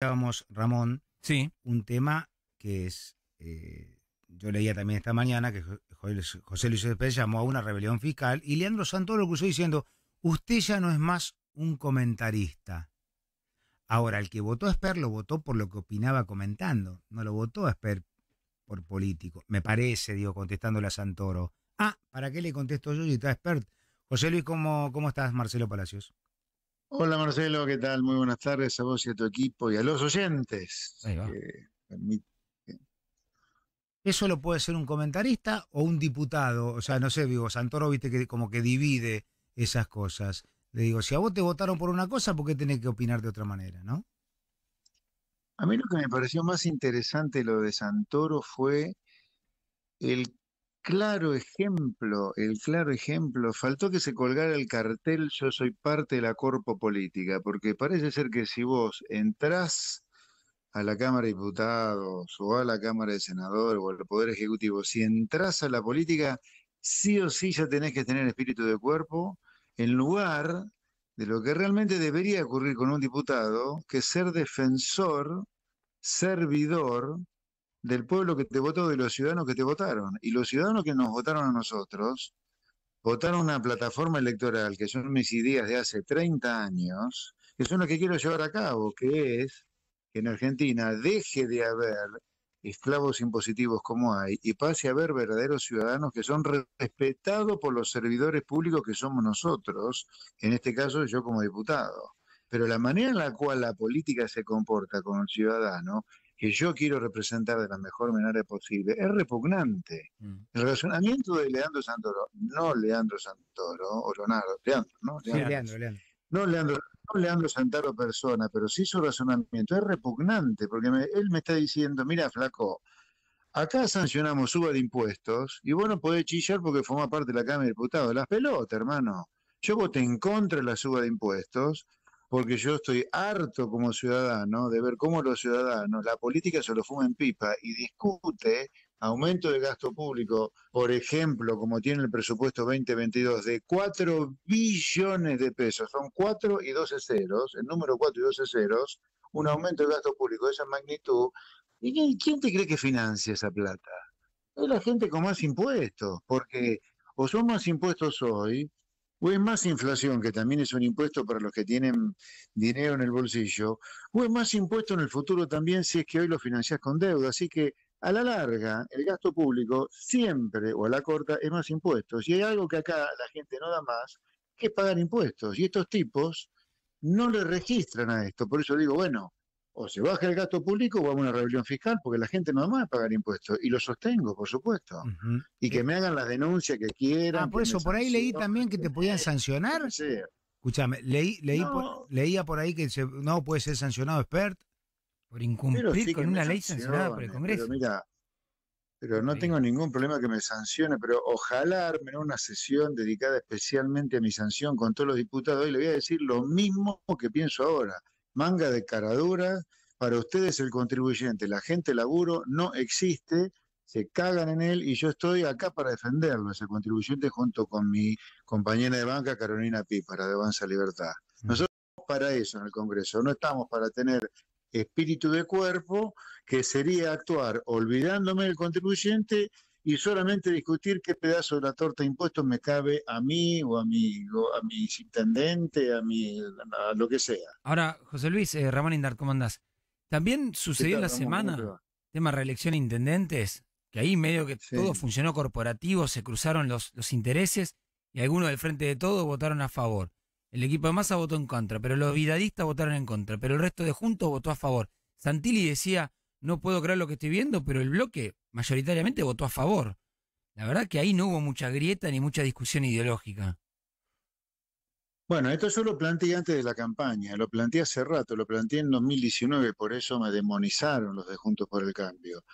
escuchábamos, Ramón, sí. un tema que es, eh, yo leía también esta mañana que José Luis Pérez llamó a una rebelión fiscal y Leandro Santoro lo estoy diciendo, usted ya no es más un comentarista. Ahora, el que votó a Esper lo votó por lo que opinaba comentando, no lo votó a Esper por político, me parece, digo, contestándole a Santoro. Ah, ¿para qué le contesto yo y está Esper? José Luis, ¿cómo, cómo estás? Marcelo Palacios. Hola Marcelo, ¿qué tal? Muy buenas tardes a vos y a tu equipo y a los oyentes. Eso lo puede ser un comentarista o un diputado. O sea, no sé, digo, Santoro, viste que como que divide esas cosas. Le digo, si a vos te votaron por una cosa, ¿por qué tenés que opinar de otra manera, no? A mí lo que me pareció más interesante lo de Santoro fue el claro ejemplo, el claro ejemplo, faltó que se colgara el cartel yo soy parte de la corpo política, porque parece ser que si vos entrás a la Cámara de Diputados o a la Cámara de Senadores o al Poder Ejecutivo, si entras a la política, sí o sí ya tenés que tener espíritu de cuerpo, en lugar de lo que realmente debería ocurrir con un diputado, que ser defensor, servidor, del pueblo que te votó, de los ciudadanos que te votaron. Y los ciudadanos que nos votaron a nosotros, votaron una plataforma electoral, que son mis ideas de hace 30 años, que son las que quiero llevar a cabo, que es que en Argentina deje de haber esclavos impositivos como hay y pase a haber verdaderos ciudadanos que son respetados por los servidores públicos que somos nosotros, en este caso yo como diputado. Pero la manera en la cual la política se comporta con el ciudadano que yo quiero representar de la mejor manera posible, es repugnante. Mm. El razonamiento de Leandro Santoro, no Leandro Santoro, o Leonardo, Leandro, ¿no? Leandro, Leandro, No Leandro, Santoro persona, pero sí su razonamiento es repugnante, porque él me está diciendo, mira, flaco, acá sancionamos suba de impuestos y vos no podés chillar porque forma parte de la Cámara de Diputados. Las pelotas, hermano. Yo voté en contra de la suba de impuestos, porque yo estoy harto como ciudadano de ver cómo los ciudadanos, la política se lo fuma en pipa y discute aumento de gasto público, por ejemplo, como tiene el presupuesto 2022 de 4 billones de pesos, son 4 y 12 ceros, el número 4 y 12 ceros, un aumento de gasto público de esa magnitud, ¿y quién te cree que financia esa plata? Es la gente con más impuestos, porque o son más impuestos hoy, o es más inflación, que también es un impuesto para los que tienen dinero en el bolsillo, o es más impuesto en el futuro también si es que hoy lo financiás con deuda. Así que a la larga, el gasto público siempre, o a la corta, es más impuestos. Y hay algo que acá la gente no da más, que es pagar impuestos. Y estos tipos no le registran a esto. Por eso digo, bueno, o se baja el gasto público o a una rebelión fiscal, porque la gente no va a pagar impuestos. Y lo sostengo, por supuesto. Y que eh, me hagan las denuncias que quieran. Ah, por eso, por ahí leí también que te podían sancionar. Sí. Escúchame, leí, leía por ahí que no puede ser sancionado expert por incumplir con una ley sancionada por el Congreso. Pero mira, pero no tengo ningún problema que me sancione, pero ojalá armen una sesión dedicada especialmente a mi sanción con todos los diputados y le voy a decir lo mismo que pienso ahora manga de caradura. Para ustedes el contribuyente, la gente laburo no existe, se cagan en él y yo estoy acá para defenderlo, ese contribuyente, junto con mi compañera de banca Carolina Pípara de Avanza Libertad. Mm. Nosotros estamos para eso en el Congreso, no estamos para tener espíritu de cuerpo, que sería actuar olvidándome del contribuyente y solamente discutir qué pedazo de la torta de impuestos me cabe a mí o a mi, a intendente, a, mi, a lo que sea. Ahora, José Luis, eh, Ramón Indar, ¿cómo andás? También sucedió en la semana semana tema reelección de intendentes, que ahí medio que todo funcionó corporativo, se cruzaron los, los intereses y algunos del frente de todo votaron a favor. El equipo de masa votó en contra, pero los vidadistas votaron en contra, pero el resto de Juntos votó a favor. Santilli decía, no puedo creer lo que estoy viendo, pero el bloque mayoritariamente votó a favor. La verdad que ahí no hubo mucha grieta ni mucha discusión ideológica. Bueno, esto yo lo planteé antes de la campaña, lo planteé hace rato, lo planteé en 2019, por eso me demonizaron los de Juntos por el Cambio.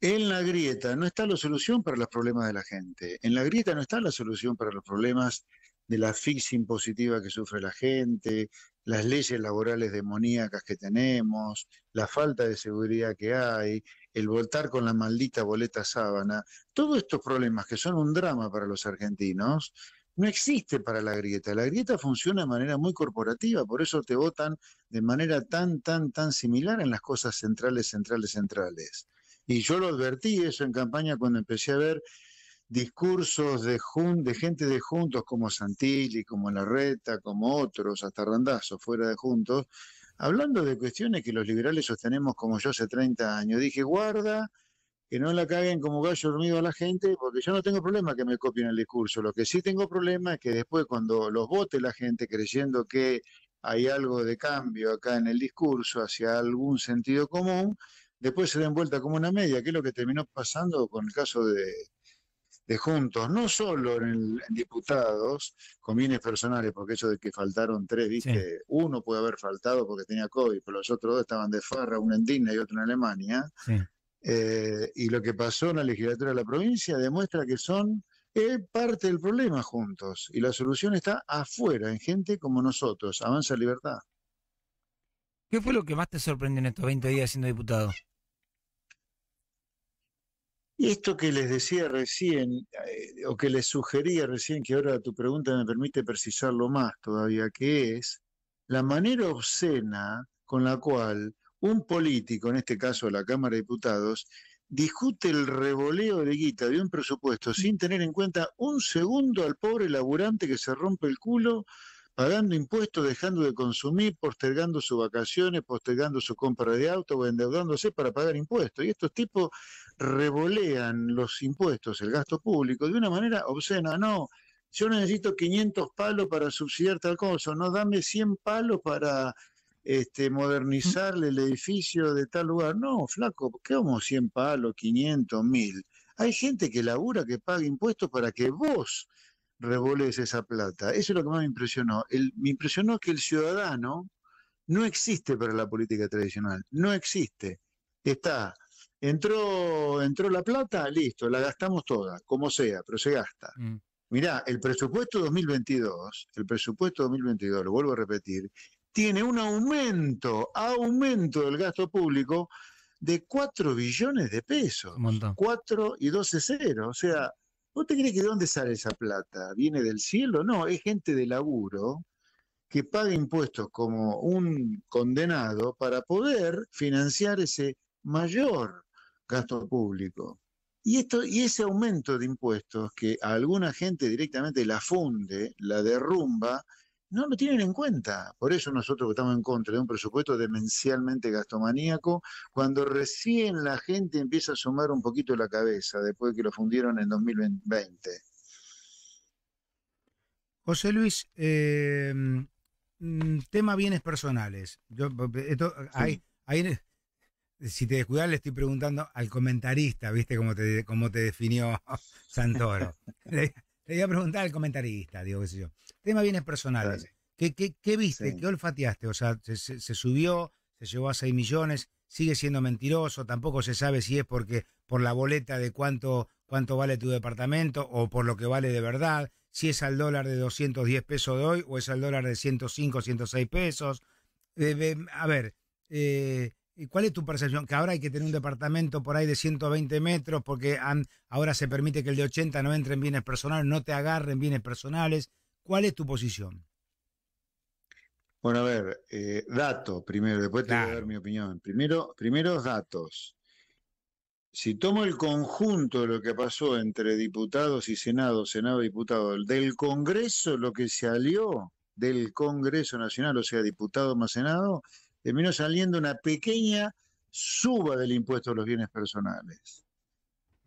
En la grieta no está la solución para los problemas de la gente, en la grieta no está la solución para los problemas de la fix impositiva que sufre la gente, las leyes laborales demoníacas que tenemos, la falta de seguridad que hay, el voltar con la maldita boleta sábana, todos estos problemas que son un drama para los argentinos, no existe para la grieta. La grieta funciona de manera muy corporativa, por eso te votan de manera tan, tan, tan similar en las cosas centrales, centrales, centrales. Y yo lo advertí eso en campaña cuando empecé a ver discursos de, de gente de Juntos como Santilli, como Larreta, como otros, hasta Randazo, fuera de Juntos, hablando de cuestiones que los liberales sostenemos como yo hace 30 años. Dije, guarda, que no la caguen como gallo dormido a la gente, porque yo no tengo problema que me copien el discurso. Lo que sí tengo problema es que después cuando los vote la gente creyendo que hay algo de cambio acá en el discurso hacia algún sentido común, después se den vuelta como una media, que es lo que terminó pasando con el caso de, de Juntos, no solo en, diputados, con bienes personales, porque eso de que faltaron tres, uno puede haber faltado porque tenía COVID, pero los otros dos estaban de farra, uno en Disney y otro en Alemania. Eh, y lo que pasó en la legislatura de la provincia demuestra que son eh, parte del problema juntos. Y la solución está afuera, en gente como nosotros. Avanza libertad. ¿Qué fue lo que más te sorprendió en estos 20 días siendo diputado? Y esto que les decía recién, eh, o que les sugería recién, que ahora tu pregunta me permite precisarlo más todavía, que es la manera obscena con la cual un político, en este caso la Cámara de Diputados, discute el revoleo de guita de un presupuesto sin tener en cuenta un segundo al pobre laburante que se rompe el culo pagando impuestos, dejando de consumir, postergando sus vacaciones, postergando su compra de auto o endeudándose para pagar impuestos. Y estos tipos revolean los impuestos, el gasto público, de una manera obscena. No, yo necesito 500 palos para subsidiar tal cosa, no dame 100 palos para este, modernizar el edificio de tal lugar. No, flaco, ¿qué vamos 100 palos, 500, 1000? Hay gente que labura, que paga impuestos para que vos reboles esa plata. Eso es lo que más me impresionó. me impresionó que el ciudadano no existe para la política tradicional, no existe. Está, entró, entró la plata, listo, la gastamos toda, como sea, pero se gasta. Mm. Mirá, el presupuesto 2022, el presupuesto 2022, lo vuelvo a repetir, tiene un aumento, aumento del gasto público de 4 billones de pesos. 4 y 12 cero. o sea, ¿Vos te crees que de dónde sale esa plata? ¿Viene del cielo? No, es gente de laburo que paga impuestos como un condenado para poder financiar ese mayor gasto público. Y, esto, y ese aumento de impuestos que a alguna gente directamente la funde, la derrumba no lo tienen en cuenta. Por eso nosotros estamos en contra de un presupuesto demencialmente gastomaníaco, cuando recién la gente empieza a sumar un poquito la cabeza después de que lo fundieron en 2020. José Luis, em, mm, tema bienes personales. Eh, eh, eh, si te descuidas, le estoy preguntando al comentarista, ¿viste cómo te, cómo te definió Santoro? Le iba a preguntar al comentarista, digo, qué sé yo. Tema bienes personales. ¿Qué, viste? ¿Qué olfateaste? O sea, se, subió, se llevó a 6 millones, sigue siendo mentiroso, tampoco se sabe si es porque por la boleta de cuánto, cuánto vale tu departamento o por lo que vale de verdad, si es al dólar de 210 pesos de hoy o es al dólar de 105, 106 pesos. Eh, a ver, eh, ¿Cuál es tu percepción? Que ahora hay que tener un departamento por ahí de 120 metros porque ahora se permite que el de 80 no entre en bienes personales, no te agarren bienes personales. ¿Cuál es tu posición? Bueno, a ver, eh, datos primero, después te voy a dar mi opinión. Primero, primeros datos. Si tomo el conjunto de lo que pasó entre diputados y Senado, Senado y diputado, del Congreso, lo que salió del Congreso Nacional, o sea, diputado más Senado, terminó saliendo una pequeña suba del impuesto a los bienes personales.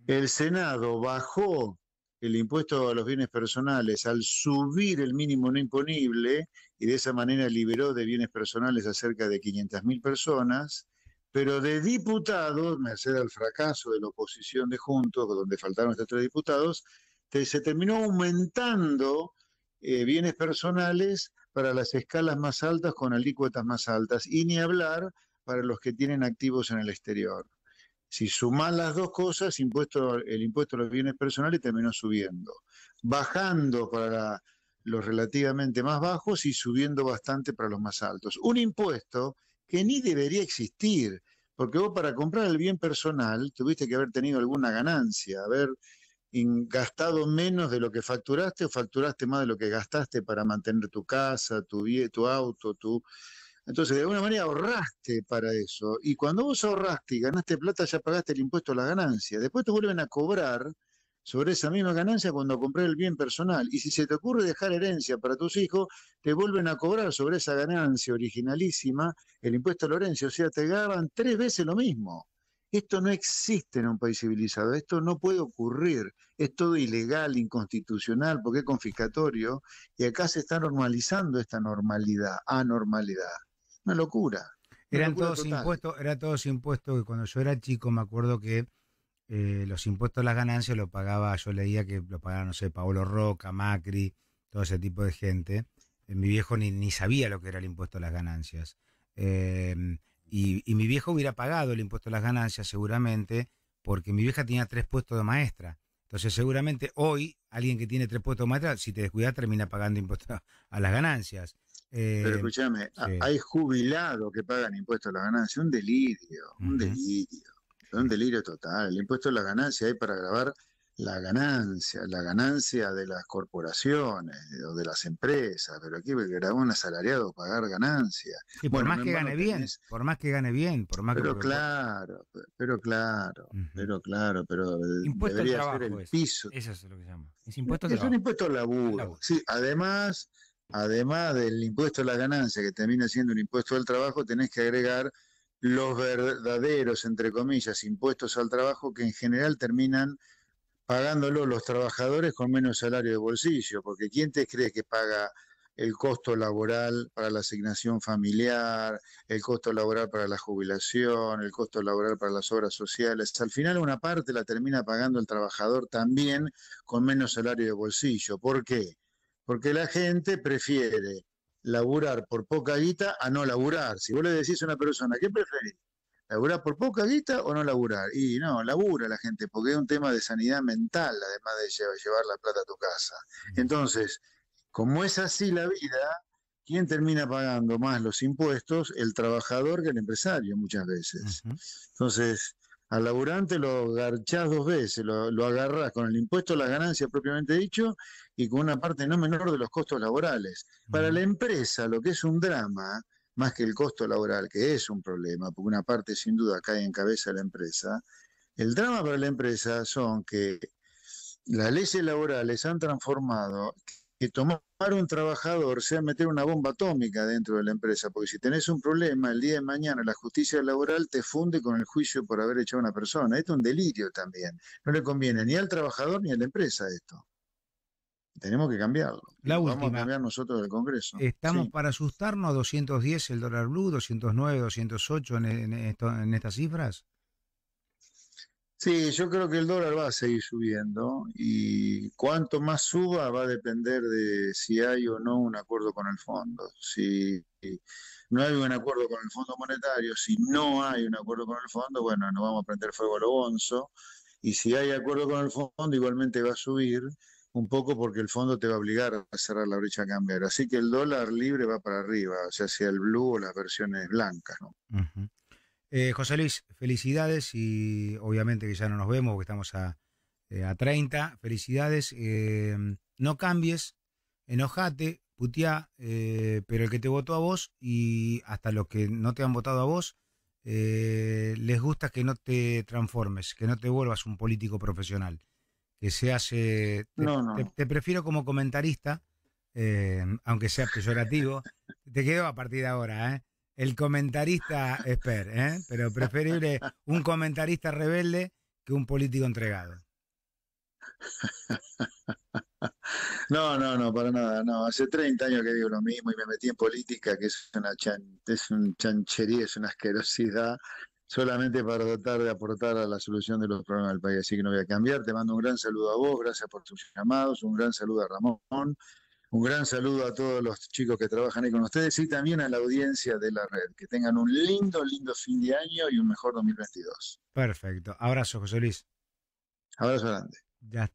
El Senado bajó el impuesto a los bienes personales al subir el mínimo no imponible y de esa manera liberó de bienes personales a cerca de 500.000 personas, pero de diputados, merced al fracaso de la oposición de Juntos, donde faltaron estos tres diputados, se terminó aumentando eh, bienes personales para las escalas más altas con alícuotas más altas, y ni hablar para los que tienen activos en el exterior. Si sumás las dos cosas, el impuesto a los bienes personales terminó subiendo, bajando para los relativamente más bajos y subiendo bastante para los más altos. Un impuesto que ni debería existir, porque vos para comprar el bien personal tuviste que haber tenido alguna ganancia, haber gastado menos de lo que facturaste o facturaste más de lo que gastaste para mantener tu casa, tu, tu auto, tu... Entonces, de alguna manera ahorraste para eso. Y cuando vos ahorraste y ganaste plata, ya pagaste el impuesto a la ganancia. Después te vuelven a cobrar sobre esa misma ganancia cuando compré el bien personal. Y si se te ocurre dejar herencia para tus hijos, te vuelven a cobrar sobre esa ganancia originalísima el impuesto a la herencia. O sea, te gaban tres veces lo mismo. Esto no existe en un país civilizado, esto no puede ocurrir, es todo ilegal, inconstitucional, porque es confiscatorio, y acá se está normalizando esta normalidad, anormalidad. Una locura. eran, todos impuestos, todos impuestos que cuando yo era chico me acuerdo que eh, los impuestos a las ganancias lo pagaba, yo leía que lo pagaba, no sé, Paolo Roca, Macri, todo ese tipo de gente. Eh, mi viejo ni, sabía lo que era el impuesto a las ganancias. Eh, y, mi viejo hubiera pagado el impuesto a las ganancias seguramente, porque mi vieja tenía tres puestos de maestra. Entonces seguramente hoy alguien que tiene tres puestos de maestra, si te descuidas, termina pagando impuestos a las ganancias. Pero eh, escúchame, hay jubilados que pagan impuestos a las ganancias, un delirio, un delirio, un delirio total. El impuesto a las ganancias hay para grabar la ganancia, la ganancia de las corporaciones o de, las empresas, pero aquí era un asalariado pagar ganancia. Y por más que gane bien, por más que gane bien, por más pero claro, pero claro, pero claro, pero debería ser el piso. Eso es lo que se llama. Es impuesto al es un impuesto al laburo. Sí, además, además del impuesto a la ganancia que termina siendo un impuesto al trabajo, tenés que agregar los verdaderos entre comillas impuestos al trabajo que en general terminan pagándolo los trabajadores con menos salario de bolsillo, porque ¿quién te cree que paga el costo laboral para la asignación familiar, el costo laboral para la jubilación, el costo laboral para las obras sociales. Al final una parte la termina pagando el trabajador también con menos salario de bolsillo. ¿Por qué? Porque la gente prefiere laburar por poca guita a no laburar. Si vos le decís a una persona, ¿qué preferís? ¿Laburar por poca guita o no laburar? Y no, labura la gente, porque es un tema de sanidad mental, además de llevar la plata a tu casa. Entonces, como es así la vida, ¿quién termina pagando más los impuestos? El trabajador que el empresario, muchas veces. Entonces, al laburante lo garchás dos veces, lo, agarras con el impuesto a la ganancia, propiamente dicho y con una parte no menor de los costos laborales. Para la empresa, lo que es un drama, más que el costo laboral, que es un problema, porque una parte sin duda cae en cabeza de la empresa, el drama para la empresa son que las leyes laborales han transformado que tomar un trabajador sea meter una bomba atómica dentro de la empresa, porque si tenés un problema el día de mañana, la justicia laboral te funde con el juicio por haber hecho a una persona. Esto es un delirio también. No le conviene ni al trabajador ni a la empresa esto. Tenemos que cambiarlo. La Vamos a cambiar nosotros del Congreso. Estamos para asustarnos a 210 el dólar blue, 209, 208 en, en, en estas cifras. Sí, yo creo que el dólar va a seguir subiendo y cuanto más suba va a depender de si hay o no un acuerdo con el fondo. Si no hay un acuerdo con el Fondo Monetario, si no hay un acuerdo con el fondo, bueno, nos vamos a prender fuego a lo bonzo. Y si hay acuerdo con el fondo, igualmente va a subir un poco porque el fondo te va a obligar a cerrar la brecha cambiar, Así que el dólar libre va para arriba, o sea, hacia el blue o las versiones blancas. ¿no? Eh, José Luis, felicidades y obviamente que ya no nos vemos porque estamos a, 30. Eh, felicidades, eh, no cambies, enojate, putea, pero el que te votó a vos y hasta los que no te han votado a vos. les gusta que no te transformes, que no te vuelvas un político profesional que se hace. Te, prefiero como comentarista, eh, aunque sea peyorativo. te quedo a partir de ahora, ¿eh? El comentarista esper, ¿eh? Pero preferible un comentarista rebelde que un político entregado. No, no, no, para nada, no. Hace 30 años que digo lo mismo y me metí en política, que es una es un chanchería, es una asquerosidad solamente para tratar de aportar a la solución de los problemas del país. Así que no voy a cambiar. Te mando un gran saludo a vos, gracias por tus llamados, un gran saludo a Ramón, un gran saludo a todos los chicos que trabajan ahí con ustedes y también a la audiencia de la red. Que tengan un lindo, lindo fin de año y un mejor 2022. Perfecto. Abrazo, José Luis. Abrazo grande. Ya